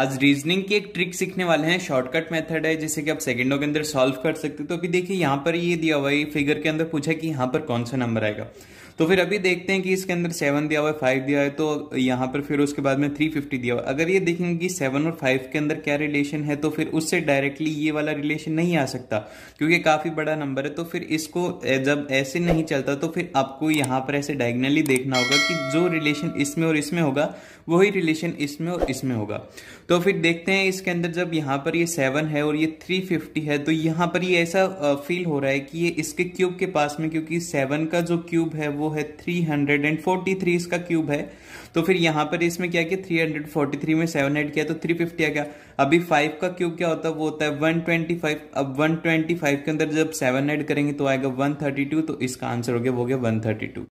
आज रीजनिंग की एक ट्रिक सीखने वाले हैं शॉर्टकट मेथड है जिसे कि आप सेकंडों के अंदर सॉल्व कर सकते हो तो अभी देखिए यहाँ पर ये दिया हुआ है फिगर के अंदर पूछा कि यहाँ पर कौन सा नंबर आएगा तो फिर अभी देखते हैं कि इसके अंदर सेवन दिया हुआ है फाइव दिया है तो यहाँ पर फिर उसके बाद में थ्री फिफ्टी दिया हुआ अगर ये देखेंगे कि सेवन और फाइव के अंदर क्या रिलेशन है तो फिर उससे डायरेक्टली ये वाला रिलेशन नहीं आ सकता क्योंकि काफ़ी बड़ा नंबर है तो फिर इसको जब ऐसे नहीं चलता तो फिर आपको यहाँ पर ऐसे डायगनली देखना होगा कि जो रिलेशन इसमें और इसमें होगा वही रिलेशन इसमें और इसमें होगा तो फिर देखते हैं इसके अंदर जब यहाँ पर ये सेवन है और ये थ्री फिफ्टी है तो यहाँ पर ये ऐसा फील हो रहा है कि ये इसके क्यूब के पास में क्योंकि सेवन का जो क्यूब है वो है three hundred and forty three इसका क्यूब है तो फिर यहाँ पर इसमें क्या किया थ्री हंड्रेड फोर्टी थ्री में सेवन एड किया तो थ्री फिफ्टी आ गया अभी फाइव का क्यूब क्या होता है वो होता है वन ट्वेंटी फाइव अब वन ट्वेंटी फाइव के अंदर जब सेवन एड करेंगे तो आएगा वन थर्टी टू तो इसका आंसर हो गया वो गया वन थर्टी टू